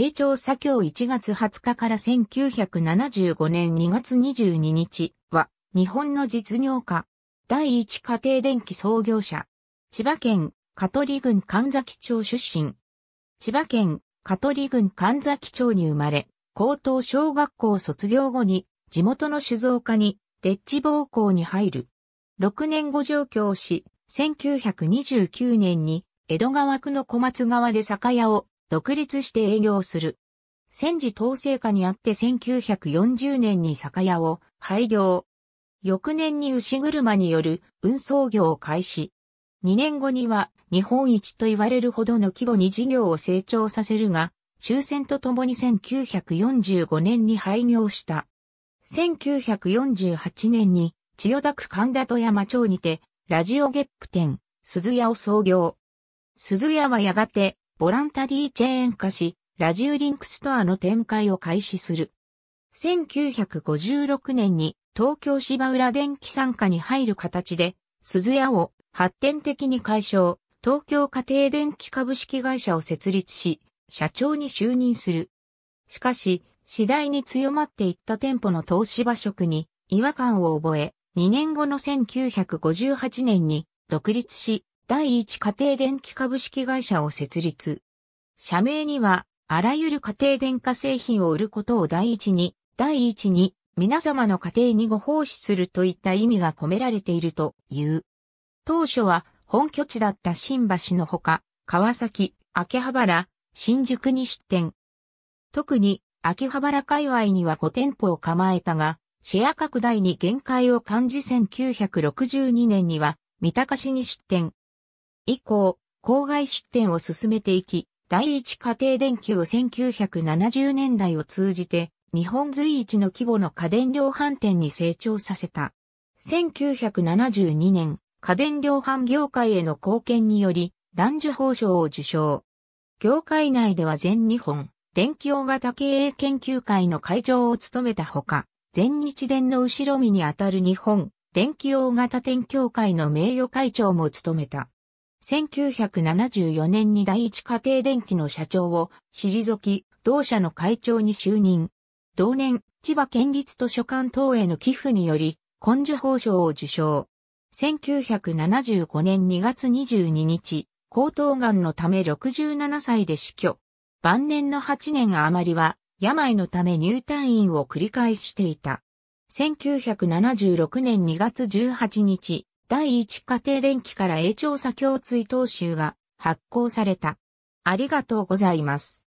永長左京1月20日から1975年2月22日は、日本の実業家、第一家庭電気創業者、千葉県香取郡神崎町出身、千葉県香取郡神崎町に生まれ、高等小学校卒業後に、地元の酒造家に、デッチ暴行に入る。6年後上京し、1929年に江戸川区の小松川で酒屋を独立して営業する。戦時統制下にあって1940年に酒屋を廃業。翌年に牛車による運送業を開始。2年後には日本一と言われるほどの規模に事業を成長させるが、終戦とともに1945年に廃業した。1948年に千代田区神田戸山町にて、ラジオゲップ店、鈴屋を創業。鈴屋はやがてボランタリーチェーン化し、ラジオリンクストアの展開を開始する。1956年に東京芝浦電気参加に入る形で、鈴屋を発展的に解消、東京家庭電気株式会社を設立し、社長に就任する。しかし、次第に強まっていった店舗の東芝職に違和感を覚え、2年後の1958年に独立し、第一家庭電気株式会社を設立。社名には、あらゆる家庭電化製品を売ることを第一に、第一に、皆様の家庭にご奉仕するといった意味が込められているという。当初は、本拠地だった新橋のほか、川崎、秋葉原、新宿に出店。特に、秋葉原界隈には5店舗を構えたが、シェア拡大に限界を感じ1962年には、三鷹市に出店。以降、郊外出展を進めていき、第一家庭電機を1970年代を通じて、日本随一の規模の家電量販店に成長させた。1972年、家電量販業界への貢献により、ランジュ法賞を受賞。業界内では全日本、電気大型経営研究会の会長を務めたほか、全日電の後ろ身にあたる日本、電気大型店協会の名誉会長も務めた。1974年に第一家庭電機の社長を退き、同社の会長に就任。同年、千葉県立図書館等への寄付により、根樹法賞を受賞。1975年2月22日、喉頭癌のため67歳で死去。晩年の8年余りは、病のため入退院を繰り返していた。1976年2月18日、第一家庭電気から A 調査共追答集が発行された。ありがとうございます。